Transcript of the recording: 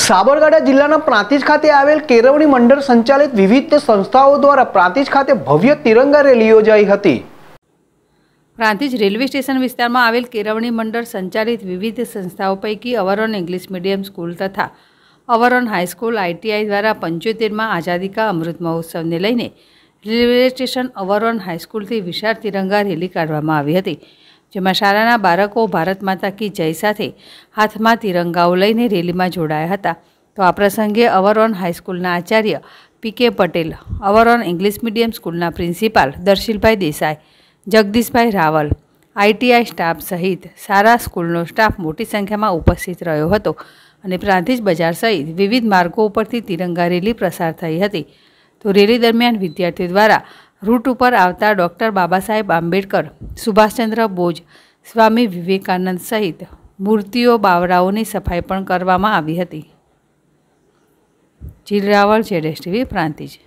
સાબરકાંઠા જિલ્લાના પ્રાંતિજ ખાતે આવેલ કેરવણી મંડળ સંચાલિત વિવિધ સંસ્થાઓ દ્વારા પ્રાંતિજ ખાતે ભવ્ય તિરંગા રેલી યોજાઈ હતી પ્રાંતિજ રેલવે સ્ટેશન વિસ્તારમાં આવેલ કેરવણી મંડળ સંચાલિત વિવિધ સંસ્થાઓ પૈકી અવરોન ઇંગ્લિશ મીડિયમ સ્કૂલ તથા અવરોન હાઈસ્કૂલ આઈટીઆઈ દ્વારા પંચોતેરમાં આઝાદી કા અમૃત મહોત્સવને લઈને રેલવે સ્ટેશન અવરોન હાઈસ્કૂલથી વિશાળ તિરંગા રેલી કાઢવામાં આવી હતી જે મશાળાના બારકો ભારત માતાની જય સાથે હાથમાં તિરંગાઓ લઈને રેલીમાં જોડાયા હતા તો આપ્રસંગે અવરોન હાઈસ્કૂલના આચાર્ય P K Patel our own English medium સ્કૂલના principal Darshilbhai Desai Jagdishbhai Raval ITI staff સહિત sara સ્કૂલનો સ્ટાફ મોટી સંખ્યામાં ઉપસ્થિત રહ્યો હતો અને પ્રાંથીજ બજાર સહિત વિવિધ માર્ગો ઉપરથી તિરંગા રેલી પસાર થઈ હતી તો રેલી દરમિયાન વિદ્યાર્થી દ્વારા રૂટ ઉપર આવતા ડોક્ટર બાબા સાહેબ આંબેડકર સુભાષચંદ્ર બોઝ સ્વામી વિવેકાનંદ સહિત મૂર્તિઓ બાવરાઓને સફાઈ પણ કરવામાં આવી હતી જીલ રાવળ જેડીએસટીવી પ્રાંતિજી